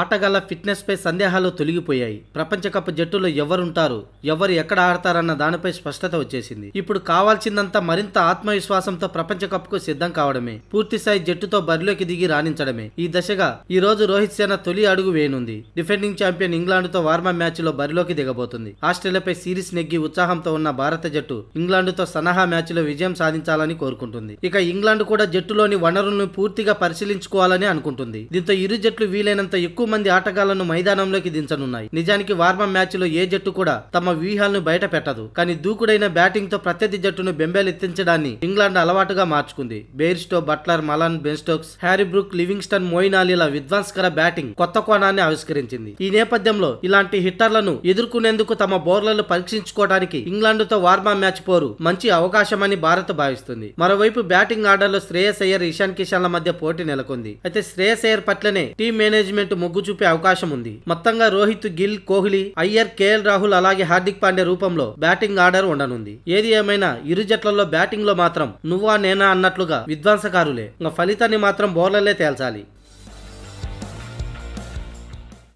ఆటగాళ్ల ఫిట్నెస్పై సందేహాలు తొలగిపోయాయి ప్రపంచ కప్ జట్టులో ఎవరుంటారు ఎవరు ఎక్కడ ఆడతారన్న దానిపై స్పష్టత వచ్చేసింది ఇప్పుడు కావాల్సిందంతా మరింత ఆత్మవిశ్వాసంతో ప్రపంచ కప్ కు సిద్ధం కావడమే పూర్తిస్థాయి జట్టుతో బరిలోకి దిగి రాణించడమే ఈ దశగా ఈ రోజు రోహిత్ సేన తొలి అడుగు వేయనుంది డిఫెండింగ్ ఛాంపియన్ ఇంగ్లాండ్తో వార్మ మ్యాచ్ లో బరిలోకి దిగబోతుంది ఆస్ట్రేలియాపై సిరీస్ నెగ్గి ఉత్సాహంతో ఉన్న భారత జట్టు ఇంగ్లాండ్తో సన్నాహా మ్యాచ్ లో విజయం సాధించాలని కోరుకుంటుంది ఇక ఇంగ్లాండ్ కూడా జట్టులోని వనరులను పూర్తిగా పరిశీలించుకోవాలని అనుకుంటుంది దీంతో ఇరు జట్లు వీలైనంత ఎక్కువ ఎక్కువ మంది ఆటగాళ్లను మైదానంలోకి దించనున్నాయి నిజానికి వార్మ మ్యాచ్ లో ఏ జట్టు కూడా తమ వ్యూహాలను బయట పెట్టదు కానీ దూకుడైన బ్యాటింగ్ తో ప్రత్యర్థి జట్టును బెంబేలెత్తించడాన్ని ఇంగ్లాండ్ అలవాటుగా మార్చుకుంది Bairstow Buttler Malan Ben Stokes Brook Livingstone మోయినాలీల విధ్వంసకర బ్యాటింగ్ కొత్త కోణాన్ని ఆవిష్కరించింది ఈ నేపథ్యంలో ఇలాంటి హిట్టర్లను ఎదుర్కొనేందుకు తమ బౌర్లను పరీక్షించుకోవడానికి ఇంగ్లాండ్తో వార్మ మ్యాచ్ పోరు మంచి అవకాశమని భారత్ భావిస్తుంది మరోవైపు బ్యాటింగ్ ఆర్డర్లో శ్రేయస్ అయ్యర్ ఇషాన్ ల మధ్య పోటీ నెలకొంది అయితే శ్రేయస్ అయ్యర్ పట్లనే టీమ్ మేనేజ్మెంట్ మొగ్గు చూపే అవకాశం ఉంది మొత్తంగా రోహిత్ గిల్ కోహ్లీ అయ్యర్ కేఎల్ రాహుల్ అలాగే హార్దిక్ పాండే రూపంలో బ్యాటింగ్ ఆర్డర్ ఉండనుంది ఏది ఏమైనా ఇరు జట్లలో బ్యాటింగ్ లో మాత్రం నువ్వా నేనా అన్నట్లుగా విధ్వంసకారులే ఇంకా ఫలితాన్ని మాత్రం బౌలర్లే తేల్చాలి